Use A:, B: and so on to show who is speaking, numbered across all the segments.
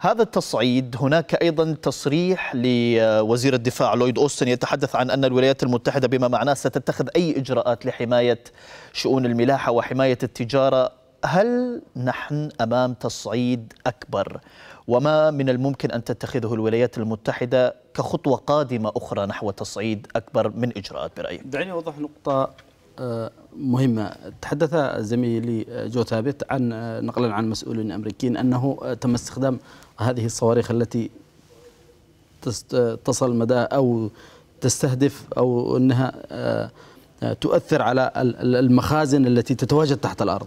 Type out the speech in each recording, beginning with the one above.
A: هذا التصعيد هناك أيضا تصريح لوزير الدفاع لويد أوستن يتحدث عن أن الولايات المتحدة بما معناه ستتخذ أي إجراءات لحماية شؤون الملاحة وحماية التجارة هل نحن أمام تصعيد أكبر وما من الممكن أن تتخذه الولايات المتحدة كخطوة قادمة أخرى نحو تصعيد أكبر من إجراءات برأيك
B: دعني أوضح نقطة مهمة تحدث زميلي جو ثابت عن نقلا عن مسؤولين أمريكيين أنه تم استخدام هذه الصواريخ التي تصل مدى أو تستهدف أو أنها آه، تؤثر على المخازن التي تتواجد تحت الأرض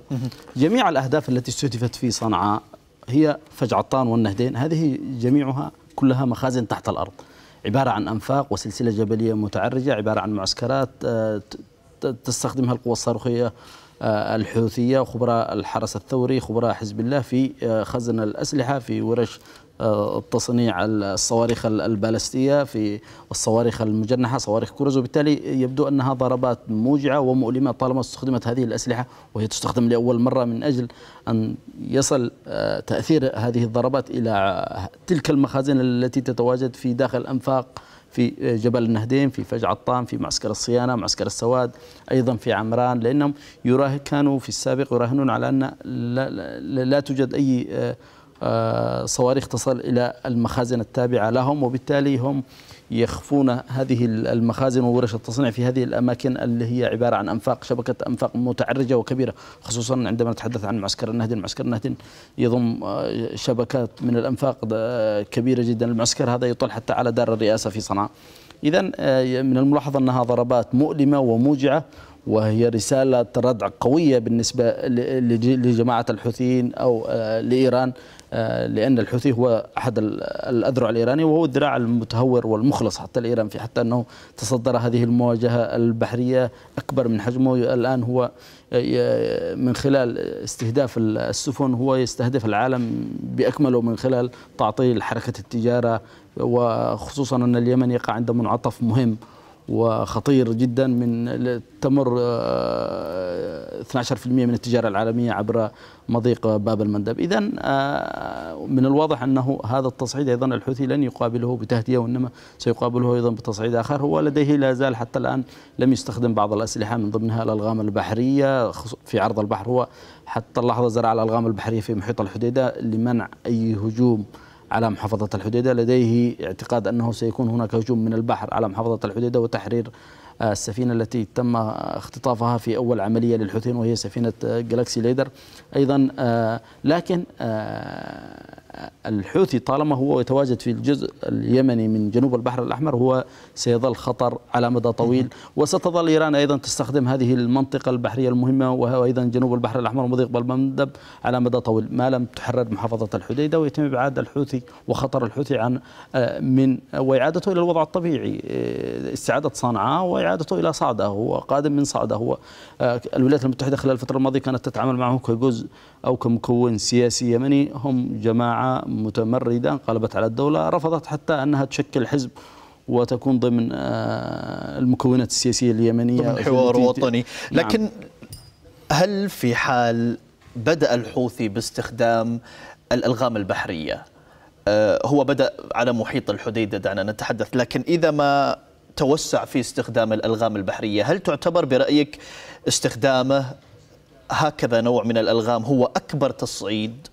B: جميع الأهداف التي استهدفت في صنعاء هي فجعطان والنهدين هذه جميعها كلها مخازن تحت الأرض عبارة عن أنفاق وسلسلة جبلية متعرجة عبارة عن معسكرات آه، تستخدمها القوى الصاروخية آه، الحوثية خبراء الحرس الثوري خبراء حزب الله في آه، خزن الأسلحة في ورش آه، تصنيع الصواريخ البالستية في الصواريخ المجنحة صواريخ كورز وبالتالي يبدو أنها ضربات موجعة ومؤلمة طالما استخدمت هذه الأسلحة وهي تستخدم لأول مرة من أجل أن يصل تأثير هذه الضربات إلى تلك المخازن التي تتواجد في داخل أنفاق في جبل النهدين في فج الطام في معسكر الصيانة معسكر السواد أيضا في عمران لأنهم يراه كانوا في السابق يراهنون على أن لا, لا توجد أي آه، آه، صواريخ تصل إلى المخازن التابعة لهم وبالتالي هم يخفون هذه المخازن وورش التصنيع في هذه الأماكن اللي هي عبارة عن أنفاق شبكة أنفاق متعرجة وكبيرة خصوصا عندما نتحدث عن معسكر النهد المعسكر النهد يضم آه، شبكات من الأنفاق آه، كبيرة جدا المعسكر هذا يطل حتى على دار الرئاسة في صنعاء إذا آه، من الملاحظ أنها ضربات مؤلمة وموجعة وهي رسالة ردع قوية بالنسبة لجماعة الحوثيين أو آه، لإيران آه، لأن الحوثي هو أحد الأذرع الإيراني وهو الذراع المتهور والمخلص حتى الإيران في حتى أنه تصدر هذه المواجهة البحرية أكبر من حجمه الآن هو آه، من خلال استهداف السفن هو يستهدف العالم بأكمله من خلال تعطيل حركة التجارة وخصوصا أن اليمن يقع عند منعطف مهم وخطير جدا من تمر 12% آه، من التجارة العالمية عبر مضيق باب المندب إذا آه، من الواضح أنه هذا التصعيد أيضا الحوثي لن يقابله بتهدئة وإنما سيقابله أيضا بتصعيد آخر هو لديه لا زال حتى الآن لم يستخدم بعض الأسلحة من ضمنها الألغام البحرية في عرض البحر هو حتى اللحظة زرع الألغام البحرية في محيط الحديدة لمنع أي هجوم على محافظة الحديدة لديه اعتقاد أنه سيكون هناك هجوم من البحر على محافظة الحديدة وتحرير السفينة التي تم اختطافها في أول عملية للحوثيين وهي سفينة جلاكسي ليدر أيضا آه، لكن آه، الحوثي طالما هو يتواجد في الجزء اليمني من جنوب البحر الأحمر هو سيظل خطر على مدى طويل وستظل إيران أيضا تستخدم هذه المنطقة البحرية المهمة وهو أيضا جنوب البحر الأحمر ومضيق بالمندب على مدى طويل ما لم تحرر محافظة الحديدة ويتم إبعاد الحوثي وخطر الحوثي عن آه، من وإعادته إلى الوضع الطبيعي آه، استعادة صنعاء وإعادته إلى صعدة هو قادم من صعدة هو آه، الولايات المتحدة خلال الفترة الماضية كانت تتعامل معه كجزء أو كمكون سياسي يمني هم جماعة متمردة انقلبت على الدولة رفضت حتى أنها تشكل حزب وتكون ضمن آه، المكونات السياسية اليمنية ضمن حوار وطني نعم. لكن هل
A: في حال بدأ الحوثي باستخدام الألغام البحرية آه، هو بدأ على محيط الحديدة دعنا نتحدث لكن إذا ما توسع في استخدام الألغام البحرية هل تعتبر برأيك استخدامه هكذا نوع من الألغام هو أكبر تصعيد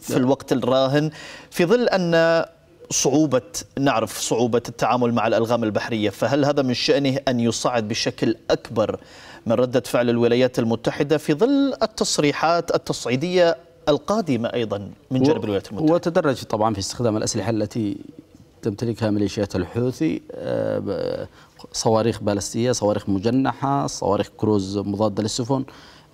A: في الوقت الراهن في ظل أن صعوبة نعرف صعوبة التعامل مع الألغام البحرية فهل هذا من شأنه أن يصعد بشكل أكبر من ردة فعل الولايات المتحدة في ظل التصريحات التصعيدية القادمة أيضا من جانب الولايات
B: المتحدة وتدرج طبعا في استخدام الأسلحة التي تمتلكها ميليشيات الحوثي آه، صواريخ بالستية صواريخ مجنحة صواريخ كروز مضادة للسفن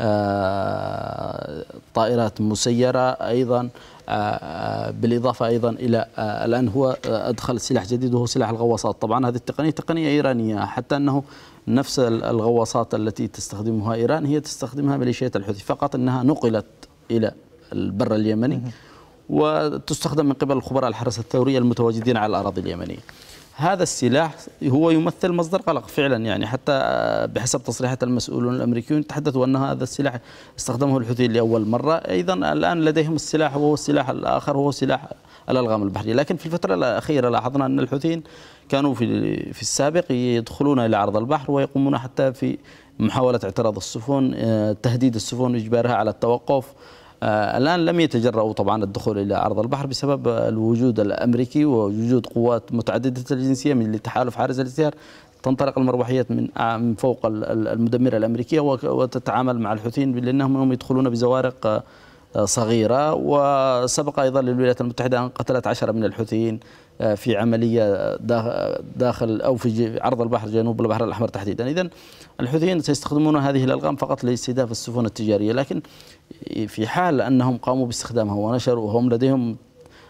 B: آه، طائرات مسيرة أيضا آه، آه، بالإضافة أيضا إلى الآن هو أدخل سلاح جديد وهو سلاح الغواصات طبعا هذه التقنية تقنية إيرانية حتى أنه نفس الغواصات التي تستخدمها إيران هي تستخدمها ميليشيات الحوثي فقط أنها نقلت إلى البر اليمني وتستخدم من قبل الخبراء الحرس الثوري المتواجدين على الأراضي اليمنية هذا السلاح هو يمثل مصدر قلق فعلا يعني حتى بحسب تصريحات المسؤولون الامريكيون تحدثوا ان هذا السلاح استخدمه الحوثيين لاول مره ايضا الان لديهم السلاح وهو السلاح الاخر هو سلاح الالغام البحريه لكن في الفتره الاخيره لاحظنا ان الحوثيين كانوا في في السابق يدخلون الى عرض البحر ويقومون حتى في محاوله اعتراض السفن آه، تهديد السفن واجبارها على التوقف آه، الآن لم يتجرؤوا طبعا الدخول إلى عرض البحر بسبب الوجود الأمريكي ووجود قوات متعددة الجنسية من التحالف حارس الاستيار تنطلق المروحيات من آه، من فوق المدمره الامريكيه وتتعامل مع الحوثيين لانهم هم يدخلون بزوارق آه، صغيرة وسبق أيضا للولايات المتحدة أن قتلت عشرة من الحوثيين آه، في عملية داخل أو في عرض البحر جنوب البحر الأحمر تحديدا إذا الحوثيين سيستخدمون هذه الألغام فقط لاستهداف السفن التجارية لكن في حال أنهم قاموا باستخدامها ونشروا وهم لديهم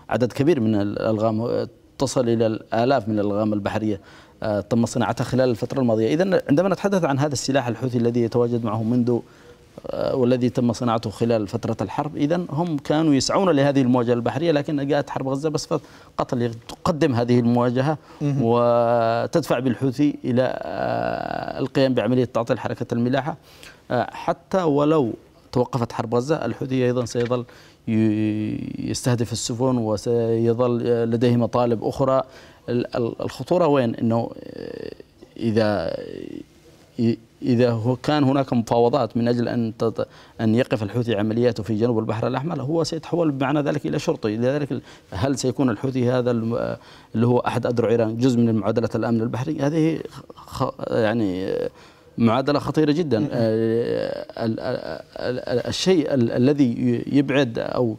B: عدد كبير من الألغام تصل إلى الآلاف من الألغام البحرية آه، تم صناعتها خلال الفترة الماضية إذا عندما نتحدث عن هذا السلاح الحوثي الذي يتواجد معه منذ آه، والذي تم صناعته خلال فترة الحرب إذا هم كانوا يسعون لهذه المواجهة البحرية لكن جاءت حرب غزة بس قطر تقدم هذه المواجهة وتدفع بالحوثي إلى آه، القيام بعملية تعطيل حركة الملاحة آه، حتى ولو توقفت حرب غزة الحوثي أيضا سيظل يستهدف السفن وسيظل لديه مطالب أخرى الخطورة وين أنه إذا إذا هو كان هناك مفاوضات من أجل أن أن يقف الحوثي عملياته في جنوب البحر الأحمر هو سيتحول بمعنى ذلك إلى شرطي لذلك هل سيكون الحوثي هذا اللي هو أحد أدرع إيران جزء من معادلة الأمن البحري هذه خ... يعني معادلة خطيرة جدا نعم. آه، الشيء الذي يبعد أو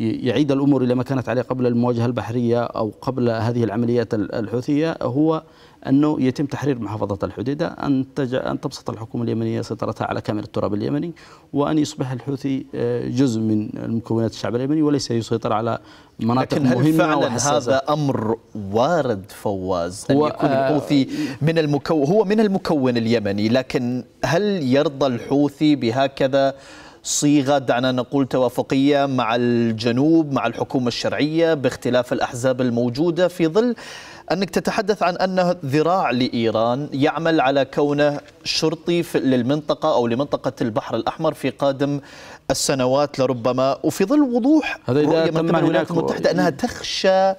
B: يعيد الأمور إلى ما كانت عليه قبل المواجهة البحرية أو قبل هذه العمليات الحوثية هو أنه يتم تحرير محافظة الحديدة أن, تج... أن تبسط الحكومة اليمنية سيطرتها على كامل التراب اليمني وأن يصبح الحوثي آه، جزء من مكونات الشعب اليمني وليس يسيطر على مناطق لكن هل مهمة فعلا وحساسة. هذا أمر وارد فواز أن يكون آه، الحوثي من المكون
A: هو من المكون اليمني لكن هل يرضى الحوثي بهكذا صيغه دعنا نقول توافقيه مع الجنوب مع الحكومه الشرعيه باختلاف الاحزاب الموجوده في ظل أنك تتحدث عن أنه ذراع لإيران يعمل على كونه شرطي للمنطقة أو لمنطقة البحر الأحمر في قادم السنوات لربما وفي ظل وضوح هذا إذا رؤية من قبل الولايات المتحدة أنها تخشى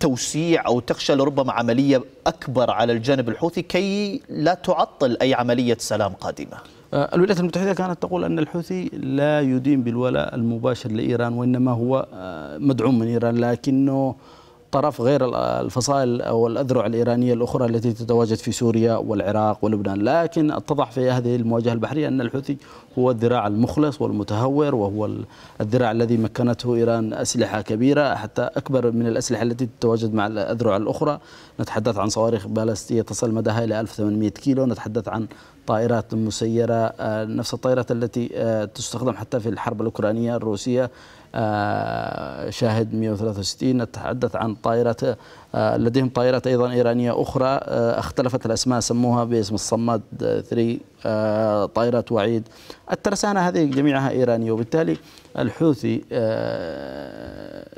A: توسيع او تخشى لربما عمليه اكبر على الجانب الحوثي كي لا تعطل اي عمليه سلام قادمه.
B: آه، الولايات المتحده كانت تقول ان الحوثي لا يدين بالولاء المباشر لايران وانما هو آه، مدعوم من ايران لكنه طرف غير الفصائل أو الأذرع الإيرانية الأخرى التي تتواجد في سوريا والعراق ولبنان لكن اتضح في هذه المواجهة البحرية أن الحوثي هو الذراع المخلص والمتهور وهو الذراع الذي مكنته إيران أسلحة كبيرة حتى أكبر من الأسلحة التي تتواجد مع الأذرع الأخرى نتحدث عن صواريخ بالستية تصل مداها إلى 1800 كيلو نتحدث عن طائرات مسيرة آه، نفس الطائرات التي آه، تستخدم حتى في الحرب الأوكرانية الروسية آه، شاهد 163 نتحدث عن طائرات لديهم طائرات أيضا إيرانية أخرى اختلفت الأسماء سموها باسم الصماد 3 طائرات وعيد الترسانة هذه جميعها إيرانية وبالتالي الحوثي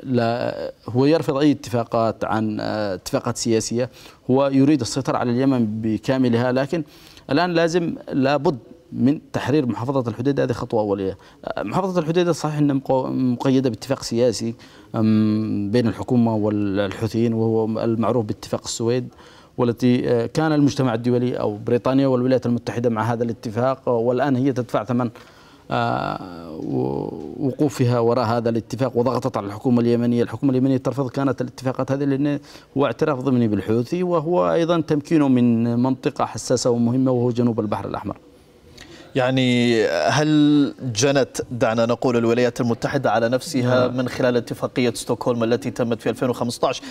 B: لا هو يرفض أي اتفاقات عن آه، اتفاقات سياسية هو يريد السيطرة على اليمن بكاملها لكن الآن لازم لابد من تحرير محافظة الحديدة هذه خطوة أولية آه، محافظة الحديدة صحيح أنها مقيدة باتفاق سياسي بين الحكومة والحوثيين وهو المعروف باتفاق السويد والتي آه، كان المجتمع الدولي أو بريطانيا والولايات المتحدة مع هذا الاتفاق والآن هي تدفع ثمن آه، وقوفها وراء هذا الاتفاق وضغطت على الحكومة اليمنية الحكومة اليمنية ترفض كانت الاتفاقات هذه لأنه هو اعتراف ضمني بالحوثي وهو أيضا تمكينه من منطقة حساسة ومهمة وهو جنوب البحر الأحمر
A: يعني هل جنت دعنا نقول الولايات المتحدة على نفسها نعم. من خلال اتفاقية ستوكهولم التي تمت في 2015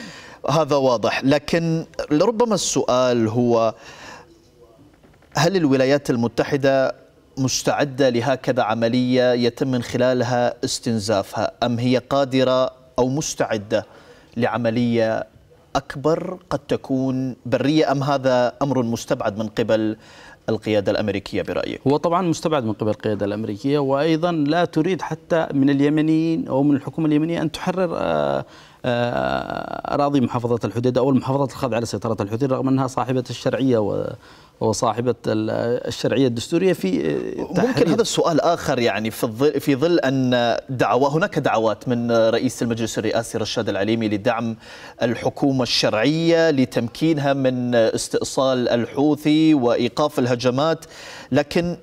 A: هذا واضح لكن ربما السؤال هو هل الولايات المتحدة مستعدة لهكذا عملية يتم من خلالها استنزافها أم هي قادرة أو مستعدة لعملية أكبر قد تكون برية أم هذا أمر مستبعد
B: من قبل القيادة الأمريكية برأيك؟ هو طبعا مستبعد من قبل القيادة الأمريكية وأيضا لا تريد حتى من اليمنيين أو من الحكومة اليمنية أن تحرر آه، أراضي آه، محافظة الحديدة أو المحافظات الخاضعة لسيطرة الحوثيين رغم أنها صاحبة الشرعية وصاحبة الشرعية الدستورية في آه، ممكن هذا السؤال آخر يعني في
A: ظل في ظل أن دعوة هناك دعوات من رئيس المجلس الرئاسي رشاد العليمي لدعم الحكومة الشرعية لتمكينها من استئصال الحوثي وإيقاف الهجمات لكن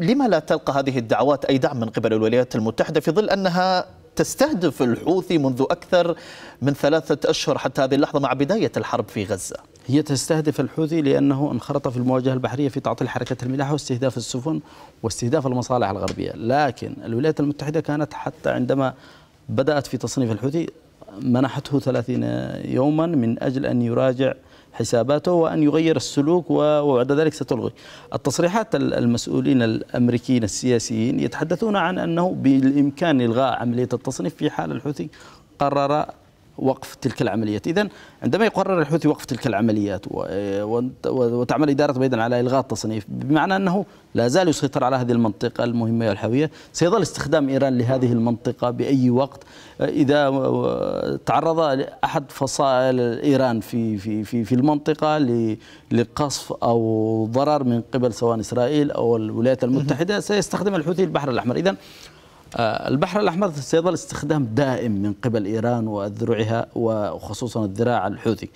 A: لما لا تلقى هذه الدعوات أي دعم من قبل الولايات المتحدة في ظل أنها تستهدف الحوثي منذ أكثر من ثلاثة أشهر حتى هذه اللحظة مع بداية الحرب في غزة
B: هي تستهدف الحوثي لأنه انخرط في المواجهة البحرية في تعطيل حركة الملاحة واستهداف السفن واستهداف المصالح الغربية لكن الولايات المتحدة كانت حتى عندما بدأت في تصنيف الحوثي منحته 30 يوما من أجل أن يراجع حساباته وأن يغير السلوك وبعد ذلك ستلغي التصريحات المسؤولين الأمريكيين السياسيين يتحدثون عن أنه بالإمكان إلغاء عملية التصنيف في حال الحوثي قرر وقف تلك العمليات إذا عندما يقرر الحوثي وقف تلك العمليات وتعمل إدارة بايدن على إلغاء التصنيف بمعنى أنه لا زال يسيطر على هذه المنطقة المهمة والحيوية سيظل استخدام إيران لهذه المنطقة بأي وقت إذا تعرض أحد فصائل إيران في في في, في المنطقة لقصف أو ضرر من قبل سواء إسرائيل أو الولايات المتحدة سيستخدم الحوثي البحر الأحمر إذا آه، البحر الأحمر سيظل استخدام دائم من قبل إيران وذروعها وخصوصا الذراع الحوثي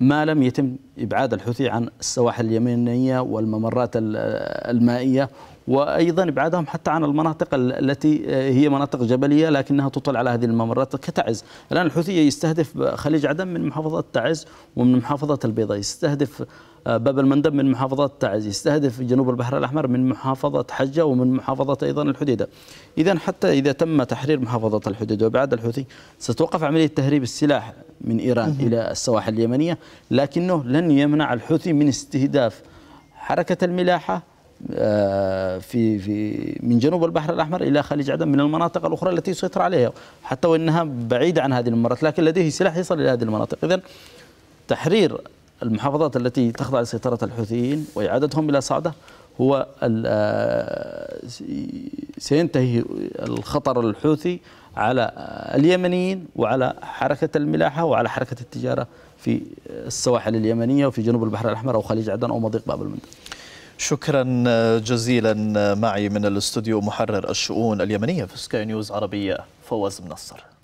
B: ما لم يتم إبعاد الحوثي عن السواحل اليمنية والممرات المائية وايضا ابعادهم حتى عن المناطق التي آه، هي مناطق جبليه لكنها تطل على هذه الممرات كتعز، الان الحوثي يستهدف خليج عدن من محافظه تعز ومن محافظه البيضاء، يستهدف آه، باب المندب من محافظة تعز يستهدف جنوب البحر الأحمر من محافظة حجة ومن محافظة أيضا الحديدة إذا حتى إذا تم تحرير محافظة الحديدة وبعد الحوثي ستوقف عملية تهريب السلاح من إيران إلى السواحل اليمنية لكنه لن يمنع الحوثي من استهداف حركة الملاحة آه، في في من جنوب البحر الاحمر الى خليج عدن من المناطق الاخرى التي يسيطر عليها حتى وانها بعيده عن هذه الممرات لكن لديه سلاح يصل الى هذه المناطق اذا تحرير المحافظات التي تخضع لسيطرة الحوثيين وإعادتهم إلى صعدة هو آه، سينتهي الخطر الحوثي على اليمنيين وعلى حركة الملاحة وعلى حركة التجارة في السواحل اليمنية وفي جنوب البحر الأحمر أو خليج عدن أو مضيق باب المندب شكرا جزيلا معي من الاستوديو محرر الشؤون
A: اليمنية في سكاي نيوز عربية فواز منصر